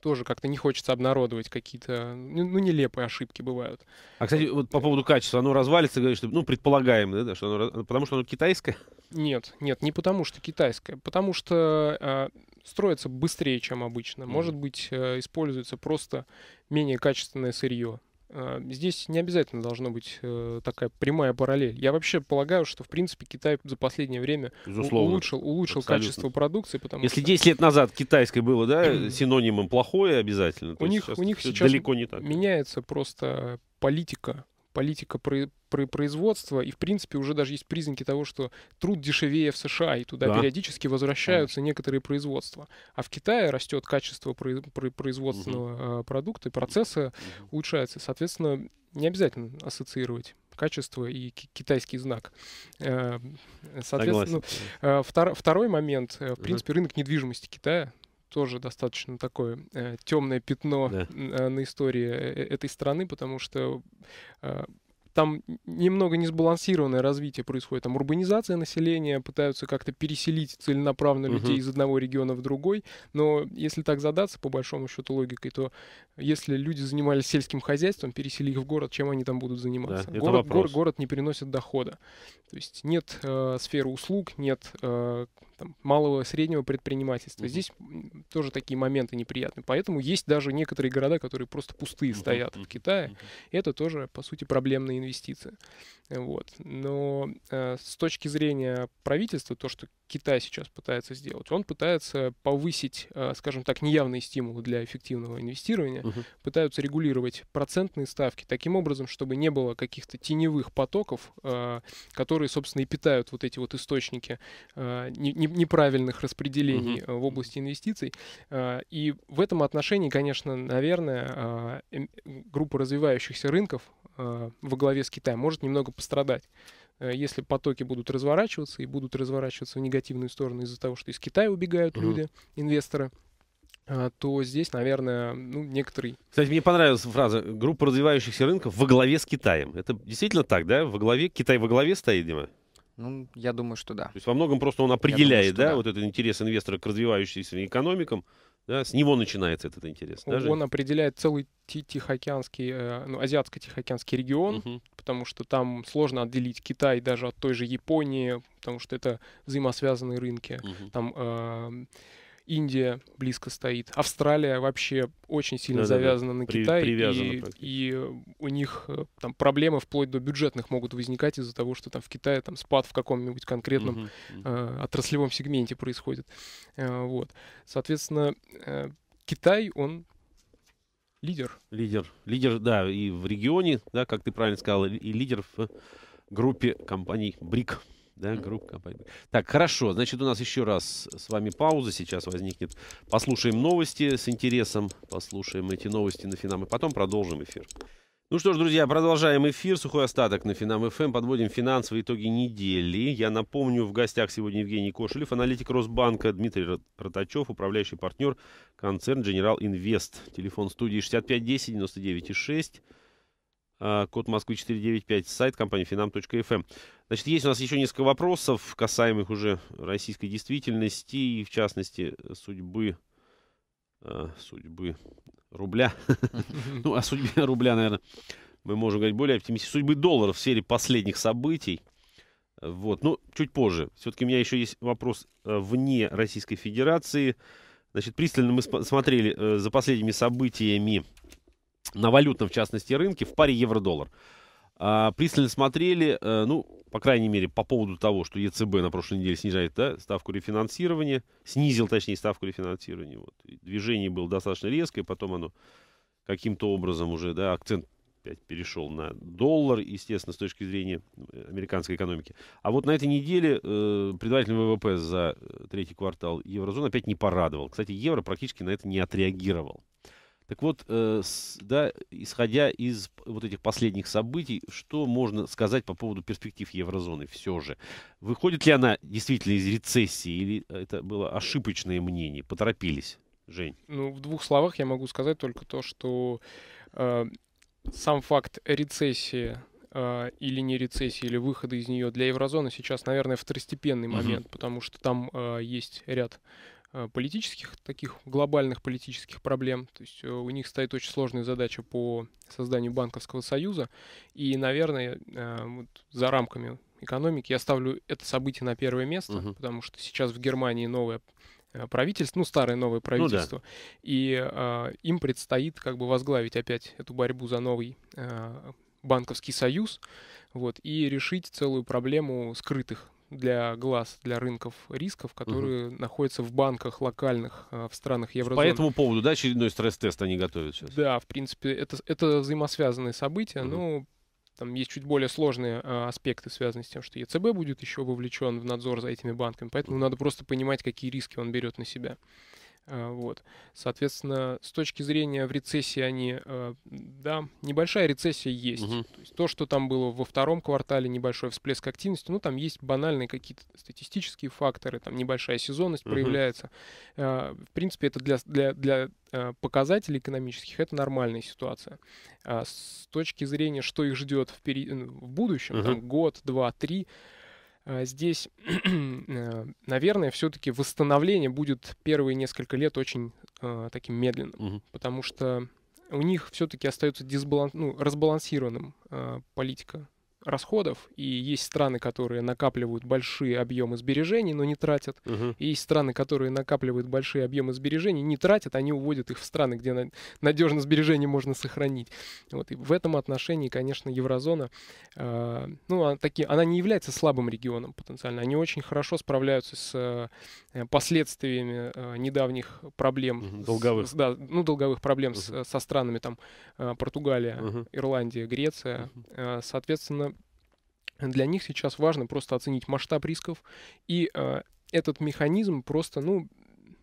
тоже как-то не хочется обнародовать какие-то, ну, ну, нелепые ошибки бывают. А, кстати, вот по поводу качества, оно развалится, говоришь, ну, предполагаемо, да, что оно, потому что оно китайское? Нет, нет, не потому что китайское, потому что э, строится быстрее, чем обычно. Может быть, э, используется просто менее качественное сырье. А, здесь не обязательно должна быть э, такая прямая параллель. Я вообще полагаю, что, в принципе, Китай за последнее время Безусловно. улучшил, улучшил качество продукции. Потому Если что... 10 лет назад китайское было да, синонимом плохое обязательно, у них, у них сейчас далеко не так. меняется просто политика политика про, про производства, и, в принципе, уже даже есть признаки того, что труд дешевее в США, и туда да. периодически возвращаются Конечно. некоторые производства. А в Китае растет качество про, про, производственного угу. продукта, и процессы угу. улучшаются. Соответственно, не обязательно ассоциировать качество и китайский знак. Э, соответственно, Согласен. Ну, э, втор, второй момент. Э, в угу. принципе, рынок недвижимости Китая тоже достаточно такое э, темное пятно да. Э, на истории э, этой страны, потому что э, там немного несбалансированное развитие происходит. Там урбанизация населения, пытаются как-то переселить целенаправленно угу. людей из одного региона в другой. Но если так задаться, по большому счету, логикой, то если люди занимались сельским хозяйством, пересели их в город, чем они там будут заниматься? Да, город, гор, город не приносит дохода. То есть нет э, сферы услуг, нет э, там, малого и среднего предпринимательства. Mm-hmm. Здесь тоже такие моменты неприятные. Поэтому есть даже некоторые города, которые просто пустые mm-hmm. стоят mm-hmm. в Китае. Mm-hmm. Это тоже, по сути, проблемные инвестиции. Вот. Но э, с точки зрения правительства, то, что Китай сейчас пытается сделать, он пытается повысить, э, скажем так, неявные стимулы для эффективного инвестирования, uh-huh. пытаются регулировать процентные ставки таким образом, чтобы не было каких-то теневых потоков, э, которые, собственно, и питают вот эти вот источники, э, не, не, неправильных распределений угу. в области инвестиций. Э, и в этом отношении, конечно, наверное, э, эм, группа развивающихся рынков во главе с Китаем может немного пострадать если потоки будут разворачиваться и будут разворачиваться в негативную сторону из-за того, что из Китая убегают угу. люди, инвесторы, то здесь, наверное, ну, некоторые... Кстати, мне понравилась фраза «группа развивающихся рынков во главе с Китаем». Это действительно так, да? Во главе... Китай во главе стоит, Дима? Ну, я думаю, что да. То есть во многом просто он определяет, думаю, да, да, вот этот интерес инвестора к развивающимся экономикам. Да, с него начинается этот интерес. Он, даже? он определяет целый тихоокеанский, э, ну, азиатско-тихоокеанский регион, угу. потому что там сложно отделить Китай даже от той же Японии, потому что это взаимосвязанные рынки. Угу. Там э, Индия близко стоит. Австралия вообще очень сильно да, завязана да, да. на При, И, и э, у них э, там проблемы вплоть до бюджетных могут возникать из-за того, что там в Китае там спад в каком-нибудь конкретном угу, угу. Э, отраслевом сегменте происходит. Э, вот. Соответственно, э, Китай, он лидер. Лидер. Лидер, да, и в регионе, да, как ты правильно сказал, и лидер в группе компаний БРИК да, группа борьбы. Так, хорошо, значит, у нас еще раз с вами пауза сейчас возникнет. Послушаем новости с интересом, послушаем эти новости на Финам, и потом продолжим эфир. Ну что ж, друзья, продолжаем эфир. Сухой остаток на Финам ФМ. Эм. Подводим финансовые итоги недели. Я напомню, в гостях сегодня Евгений Кошелев, аналитик Росбанка, Дмитрий Ротачев, управляющий партнер концерн «Генерал Инвест». Телефон студии 6510 99 6. Э, код Москвы 495, сайт компании finam.fm. Эм. Значит, есть у нас еще несколько вопросов, касаемых уже российской действительности и, в частности, судьбы, э, судьбы рубля. Ну, о судьбе рубля, наверное, мы можем говорить более оптимистично. Судьбы доллара в сфере последних событий. Вот, ну, чуть позже. Все-таки у меня еще есть вопрос э, вне Российской Федерации. Значит, пристально мы смотрели за последними событиями на валютном, в частности, рынке в паре евро-доллар. А, пристально смотрели, э, ну, по крайней мере, по поводу того, что ЕЦБ на прошлой неделе снижает да, ставку рефинансирования, снизил, точнее, ставку рефинансирования. Вот. движение было достаточно резкое, потом оно каким-то образом уже, да, акцент опять перешел на доллар, естественно, с точки зрения э, американской экономики. А вот на этой неделе э, предварительный ВВП за э, третий квартал еврозоны опять не порадовал. Кстати, евро практически на это не отреагировал. Так вот, э, да, исходя из вот этих последних событий, что можно сказать по поводу перспектив еврозоны все же? Выходит ли она действительно из рецессии или это было ошибочное мнение? Поторопились, Жень? Ну, в двух словах я могу сказать только то, что э, сам факт рецессии э, или не рецессии, или выхода из нее для еврозоны сейчас, наверное, второстепенный момент, mm потому что там э, есть ряд Э, политических, таких глобальных политических проблем. То есть э, у них стоит очень сложная задача по созданию банковского союза. И, наверное, э, вот за рамками экономики я ставлю это событие на первое место, угу. потому что сейчас в Германии новое правительство, ну, старое новое правительство, ну, да. и э, им предстоит как бы возглавить опять эту борьбу за новый э, банковский союз, вот, и решить целую проблему скрытых для глаз, для рынков рисков, которые угу. находятся в банках локальных а, в странах еврозоны. По этому поводу, да, очередной стресс-тест они готовят сейчас? Да, в принципе, это, это взаимосвязанные события, угу. но там есть чуть более сложные а, аспекты, связанные с тем, что ЕЦБ будет еще вовлечен в надзор за этими банками, поэтому надо просто понимать, какие риски он берет на себя. Э, вот. Соответственно, с точки зрения в рецессии они, э, да, небольшая рецессия есть. Угу. То, есть то, что там было во втором квартале, небольшой всплеск активности, ну, там есть банальные какие-то статистические факторы, там небольшая сезонность угу. проявляется. Э, в принципе, это для, для, для показателей экономических это нормальная ситуация. А с точки зрения, что их ждет в, пери... в будущем, угу. там год, два, три, а, здесь, э, наверное, все-таки восстановление будет первые несколько лет очень э, таким медленным, угу. потому что у них все-таки остается дисбаланс, ну, разбалансированным э, политика расходов, и есть страны, которые накапливают большие объемы сбережений, но не тратят, угу. и есть страны, которые накапливают большие объемы сбережений, не тратят, они уводят их в страны, где надежно сбережения можно сохранить. Вот, и в этом отношении, конечно, еврозона, э, ну, она, таки, она не является слабым регионом потенциально, они очень хорошо справляются с э, последствиями э, недавних проблем. Угу. Долговых. С, да, ну, долговых проблем угу. с, со странами, там, э, Португалия, угу. Ирландия, Греция, угу. э, соответственно, для них сейчас важно просто оценить масштаб рисков и э, этот механизм просто, ну,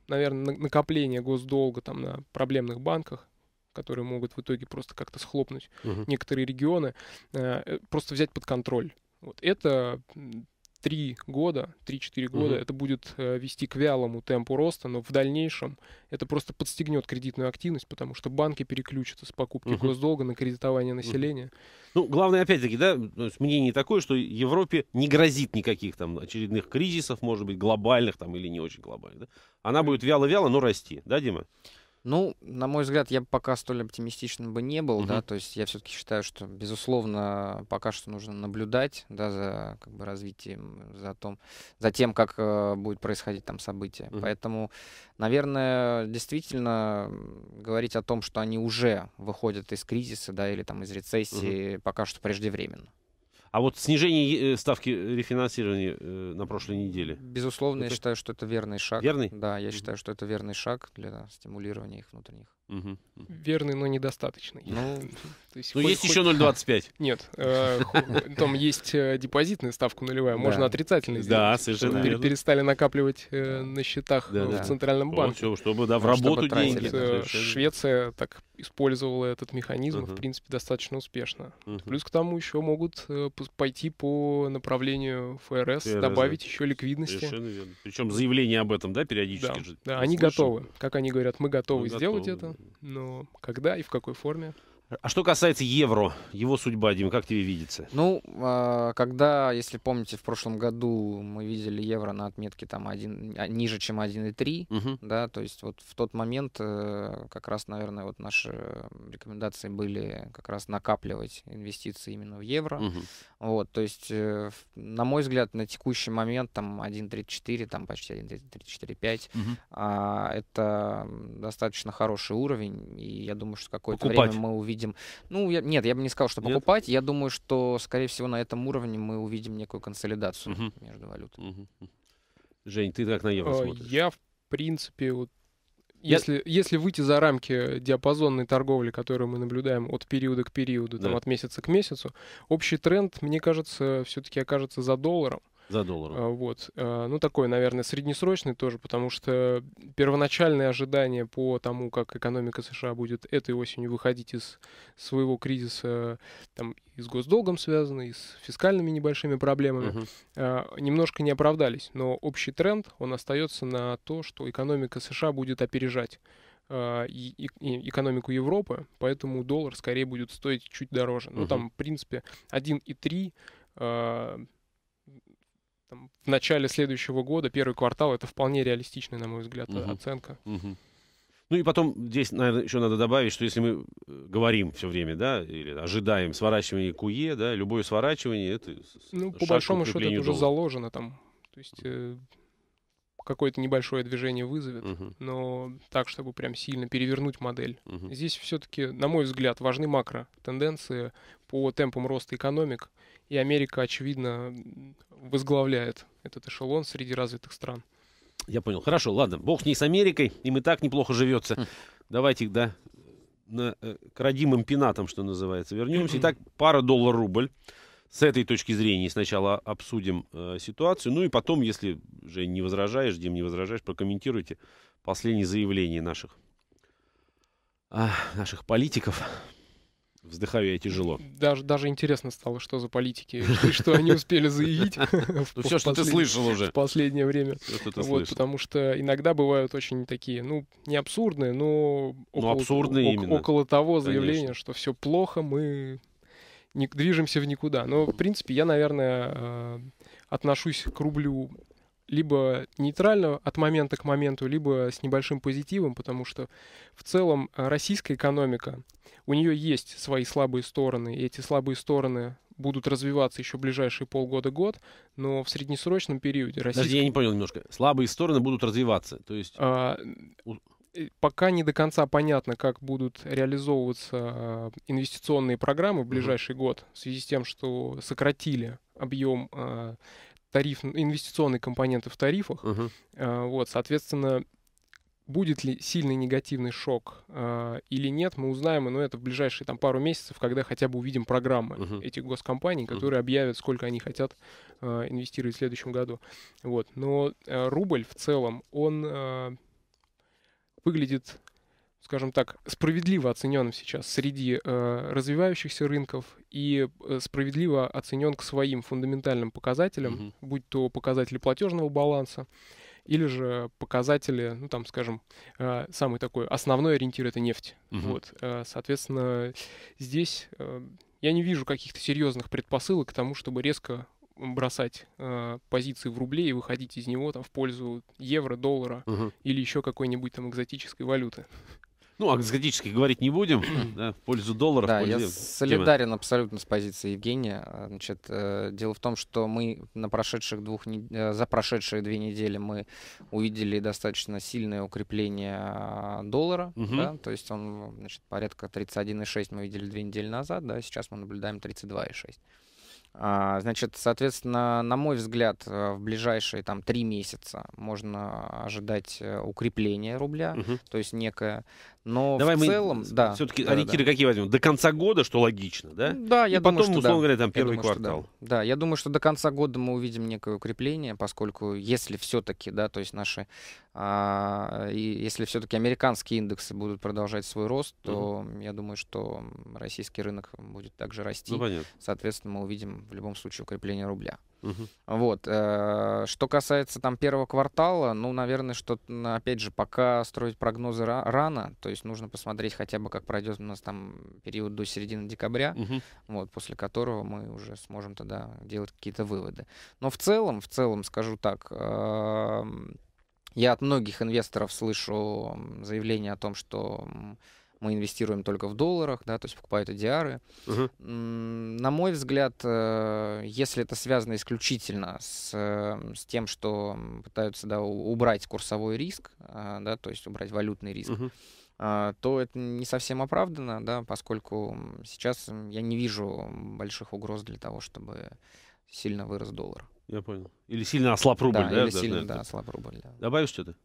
наверное, накопление госдолга там на проблемных банках, которые могут в итоге просто как-то схлопнуть угу. некоторые регионы, э, просто взять под контроль. Вот это 3 года, 3-4 года угу. это будет э, вести к вялому темпу роста, но в дальнейшем это просто подстегнет кредитную активность, потому что банки переключатся с покупки угу. госдолга на кредитование населения. Ну, главное, опять-таки, да, мнение такое, что Европе не грозит никаких там очередных кризисов, может быть, глобальных там или не очень глобальных. Да? Она будет вяло-вяло, но расти, да, Дима? Ну, на мой взгляд, я пока столь оптимистичным бы не был, угу. да, то есть я все-таки считаю, что, безусловно, пока что нужно наблюдать, да, за как бы развитием, за, том, за тем, как э, будет происходить там событие. Угу. Поэтому, наверное, действительно говорить о том, что они уже выходят из кризиса, да, или там из рецессии, угу. пока что преждевременно. А вот снижение э, ставки э, рефинансирования э, на прошлой неделе. Безусловно, это... я считаю, что это верный шаг. Верный? Да, я считаю, что это верный шаг для стимулирования их внутренних Угу. Верный, но недостаточный. Ну, То есть, ну хоть, есть хоть... еще 0,25. Нет, э, там есть э, депозитная ставка нулевая, можно отрицательно сделать. Да, совершенно Перестали накапливать э, на счетах да, в да. Центральном банке. Вот, чтобы, да, в работу деньги. Швеция так использовала этот механизм, в принципе, достаточно успешно. Плюс к тому еще могут пойти по направлению ФРС, добавить еще ликвидности. Причем заявление об этом, да, периодически да, они готовы. Как они говорят, мы готовы сделать это но когда и в какой форме а что касается евро, его судьба, Дим, как тебе видится? Ну, а, когда, если помните, в прошлом году мы видели евро на отметке там 1, а, ниже, чем 1,3, угу. да, то есть вот в тот момент э, как раз, наверное, вот наши рекомендации были как раз накапливать инвестиции именно в евро. Угу. Вот, то есть, э, на мой взгляд, на текущий момент там 1,34, там почти 1,34,5, угу. А, это достаточно хороший уровень, и я думаю, что какое-то время мы увидим увидим. Ну, я, нет, я бы не сказал, что покупать. Нет? Я думаю, что, скорее всего, на этом уровне мы увидим некую консолидацию угу. между валютами. Угу. Жень, ты как на евро э, смотришь? Я, в принципе, вот если, Нет. если выйти за рамки диапазонной торговли, которую мы наблюдаем от периода к периоду, да. там, от месяца к месяцу, общий тренд, мне кажется, все-таки окажется за долларом. За доллар. А, вот. А, ну, такой, наверное, среднесрочный тоже, потому что первоначальные ожидания по тому, как экономика США будет этой осенью выходить из своего кризиса, там, и с госдолгом связаны, и с фискальными небольшими проблемами, угу. немножко не оправдались. Но общий тренд, он остается на то, что экономика США будет опережать экономику Европы, поэтому доллар скорее будет стоить чуть дороже. Ну, угу. там, в принципе, 1,3 там, в начале следующего года, первый квартал, это вполне реалистичная, на мой взгляд, угу. оценка. Угу. Ну и потом здесь, наверное, еще надо добавить, что если мы э, говорим все время, да, или ожидаем сворачивания КУЕ, да, любое сворачивание, это ну по большому счету это уже доллара. заложено там, то есть э, какое-то небольшое движение вызовет, угу. но так, чтобы прям сильно перевернуть модель. Угу. Здесь все-таки, на мой взгляд, важны макро тенденции по темпам роста экономик, и Америка, очевидно, возглавляет этот эшелон среди развитых стран. Я понял. Хорошо, ладно. Бог с ней с Америкой, им и так неплохо живется. Mm. Хм. Давайте, да, на, э, к родимым пенатам, что называется, вернемся. Итак, пара доллар-рубль с этой точки зрения сначала обсудим э, ситуацию, ну и потом, если же не возражаешь, Дим, не возражаешь, прокомментируйте последние заявления наших, а, наших политиков. Вздыхаю я тяжело. Даже, даже интересно стало, что за политики, что они успели заявить. Ну, все, что ты слышал уже. В последнее время. потому что иногда бывают очень такие, ну, не абсурдные, но ну, абсурдные именно около того заявления, что все плохо, мы не, движемся в никуда. Но, в принципе, я, наверное, э, отношусь к рублю либо нейтрально от момента к моменту, либо с небольшим позитивом, потому что в целом российская экономика, у нее есть свои слабые стороны, и эти слабые стороны будут развиваться еще ближайшие полгода-год, но в среднесрочном периоде Россия... Российская... я не понял немножко. Слабые стороны будут развиваться, то есть... А пока не до конца понятно, как будут реализовываться э, инвестиционные программы в ближайший mm-hmm. год в связи с тем, что сократили объем э, тариф, инвестиционные компоненты в тарифах. Uh-huh. Вот, соответственно, будет ли сильный негативный шок или нет, мы узнаем, но это в ближайшие там, пару месяцев, когда хотя бы увидим программы uh-huh. этих госкомпаний, которые uh-huh. объявят, сколько они хотят инвестировать в следующем году. Вот. Но рубль в целом, он выглядит, скажем так, справедливо оцененным сейчас среди э, развивающихся рынков и э, справедливо оценен к своим фундаментальным показателям, mm будь то показатели платежного баланса или же показатели, ну там, скажем, э, самый такой основной ориентир это нефть. Угу. Вот, э, соответственно, здесь э, я не вижу каких-то серьезных предпосылок к тому, чтобы резко бросать э, позиции в рубле и выходить из него там, в пользу евро, доллара угу. или еще какой-нибудь там экзотической валюты. Ну, о а экзотических говорить не будем, да, в пользу доллара. Да, пользу... я солидарен абсолютно с позицией Евгения. Э, значит, э, дело в том, что мы на прошедших двух не... Э, за прошедшие две недели мы увидели достаточно сильное укрепление а, доллара, угу. да, то есть он, значит, порядка 31,6 мы видели две недели назад, да, сейчас мы наблюдаем 32,6. А, значит, соответственно, на мой взгляд, э, в ближайшие там три месяца можно ожидать э, укрепления рубля, угу. то есть некое но Давай в целом, да. Все-таки да, ориентиры да. какие возьмем? До конца года, что логично, да? Да, я И думаю, потом, что условно да. говоря, там первый думаю, квартал. да. да, я думаю, что до конца года мы увидим некое укрепление, поскольку если все-таки, да, то есть наши, а, если все-таки американские индексы будут продолжать свой рост, то угу. я думаю, что российский рынок будет также расти. Ну, Соответственно, мы увидим в любом случае укрепление рубля. Угу. Вот. Э, что касается там первого квартала, ну, наверное, что, опять же, пока строить прогнозы рано, то есть нужно посмотреть хотя бы, как пройдет у нас там период до середины декабря, угу. вот, после которого мы уже сможем тогда делать какие-то выводы. Но в целом, в целом, скажу так, эм, я от многих инвесторов слышу заявление о том, что мы инвестируем только в долларах, да, то есть покупают ADR. Угу. На мой взгляд, э, если это связано исключительно с, э, с тем, что пытаются да, убрать курсовой риск, э, да, то есть убрать валютный риск, угу то это не совсем оправдано, да, поскольку сейчас я не вижу больших угроз для того, чтобы сильно вырос доллар. Я понял. Или сильно ослаб рубль, да? да? Или сильно, да, да, ослаб рубль, да. Добавишь что-то?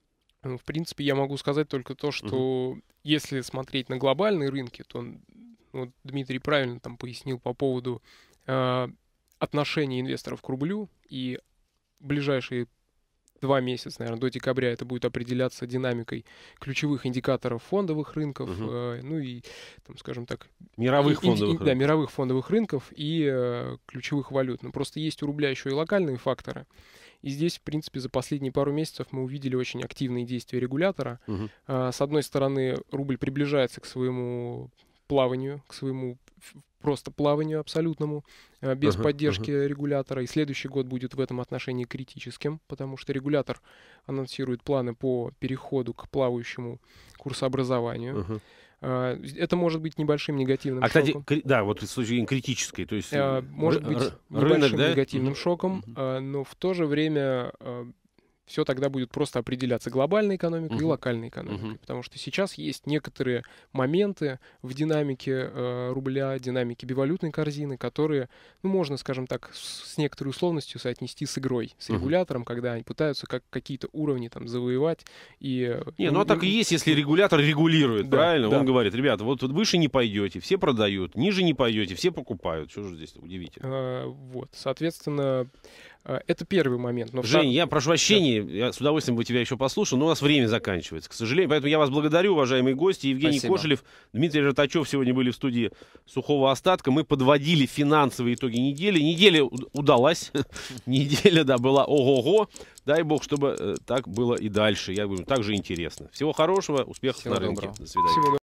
Э, в принципе, я могу сказать только то, что mm-hmm. если смотреть на глобальные рынки, то вот Дмитрий правильно там пояснил по поводу э, отношения инвесторов к рублю и ближайшие два месяца, наверное, до декабря это будет определяться динамикой ключевых индикаторов фондовых рынков, угу. э, ну и, там, скажем так, мировых и, фондовых, и, рынков. да, мировых фондовых рынков и э, ключевых валют. Но ну, просто есть у рубля еще и локальные факторы. И здесь, в принципе, за последние пару месяцев мы увидели очень активные действия регулятора. Угу. С одной стороны, рубль приближается к своему плаванию, к своему просто плаванию абсолютному, а, без uh-huh, поддержки uh-huh. регулятора. И следующий год будет в этом отношении критическим, потому что регулятор анонсирует планы по переходу к плавающему курсообразованию. Uh-huh. А, это может быть небольшим негативным а, шоком. кстати, да, вот в случае критической, то есть... А, э, может быть небольшим да? негативным шоком, а, но в то же время все тогда будет просто определяться глобальной экономикой uh-huh. и локальной экономикой. Uh-huh. Потому что сейчас есть некоторые моменты в динамике э, рубля, динамике бивалютной корзины, которые, ну, можно, скажем так, с, с некоторой условностью соотнести с игрой, с uh-huh. регулятором, когда они пытаются как, какие-то уровни там завоевать. И, э, не, ну, а ну а так и есть, если регулятор регулирует, да, правильно? Да. Он говорит, ребята, вот тут выше не пойдете, все продают, ниже не пойдете, все покупают. Что же здесь удивительно? Э, вот, соответственно, а, это первый момент. Но Жень, втор... я прошу прощения, да. я с удовольствием бы тебя еще послушал, но у нас время заканчивается, к сожалению. Поэтому я вас благодарю, уважаемые гости. Евгений Спасибо. Кошелев, Дмитрий Ротачев сегодня были в студии «Сухого остатка». Мы подводили финансовые итоги недели. Неделя удалась. Неделя, да, была ого-го. Дай бог, чтобы э, так было и дальше. Я говорю, так же интересно. Всего хорошего, успехов Всего на рынке. Доброго. До свидания. Всего